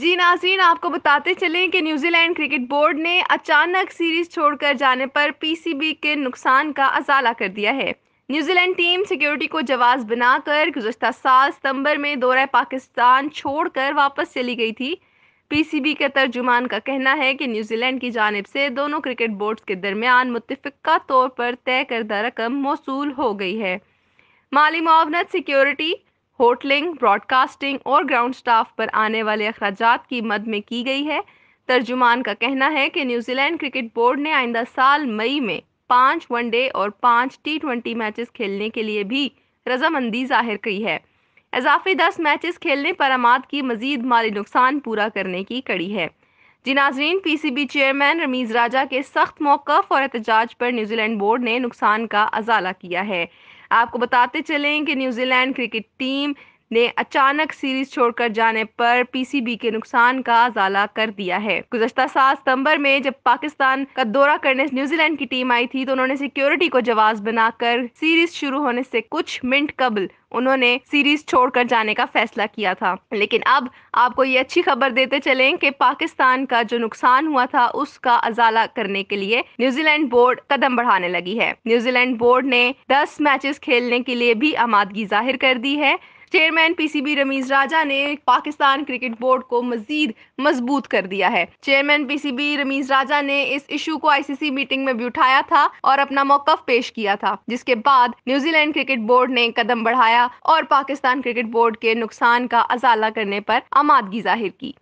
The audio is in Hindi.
जी नाजीन आपको बताते चलें कि न्यूजीलैंड क्रिकेट बोर्ड ने अचानक सीरीज छोड़कर जाने पर पीसीबी के नुकसान का अजाला कर दिया है न्यूजीलैंड टीम सिक्योरिटी को जवाब बनाकर गुजशत साल सितंबर में दौरा पाकिस्तान छोड़कर वापस चली गई थी पीसीबी के तर्जुमान का कहना है कि न्यूजीलैंड की जानब से दोनों क्रिकेट बोर्ड्स के दरमियान मुतफ़ा तौर पर तय करदा रकम मौसू हो गई है माली मुआवनत सिक्योरिटी होटलिंग ब्रॉडकास्टिंग और ग्राउंड स्टाफ पर आने वाले अखराज की मद में की गई है तर्जुमान का कहना है कि न्यूजीलैंड क्रिकेट बोर्ड ने आइंदा साल मई में पाँच वनडे और पाँच टी ट्वेंटी मैचेस खेलने के लिए भी रजामंदी जाहिर की है इजाफी दस मैचेस खेलने पर आमाद की मजीद माली नुकसान पूरा करने की कड़ी है P C PCB chairman Rameez Raja के सख्त मौकफ और एहतजाज पर न्यूजीलैंड बोर्ड ने नुकसान का अजाला किया है आपको बताते चलें कि न्यूजीलैंड क्रिकेट टीम ने अचानक सीरीज छोड़कर जाने पर पीसीबी के नुकसान का अजाला कर दिया है गुजश्ता सात सितंबर में जब पाकिस्तान का दौरा करने न्यूजीलैंड की टीम आई थी तो उन्होंने सिक्योरिटी को जवाब बनाकर सीरीज शुरू होने से कुछ मिनट कबल उन्होंने सीरीज छोड़कर जाने का फैसला किया था लेकिन अब आपको ये अच्छी खबर देते चलें कि पाकिस्तान का जो नुकसान हुआ था उसका अजाला करने के लिए न्यूजीलैंड बोर्ड कदम बढ़ाने लगी है न्यूजीलैंड बोर्ड ने 10 मैचेस खेलने के लिए भी आमादगी जाहिर कर दी है चेयरमैन पीसीबी रमीज राजा ने पाकिस्तान क्रिकेट बोर्ड को मजीद मजबूत कर दिया है चेयरमैन पीसीबी रमीज राजा ने इस इशू को आईसीसी मीटिंग में भी उठाया था और अपना मौकफ पेश किया था जिसके बाद न्यूजीलैंड क्रिकेट बोर्ड ने कदम बढ़ाया और पाकिस्तान क्रिकेट बोर्ड के नुकसान का अजाला करने पर आमादगी जाहिर की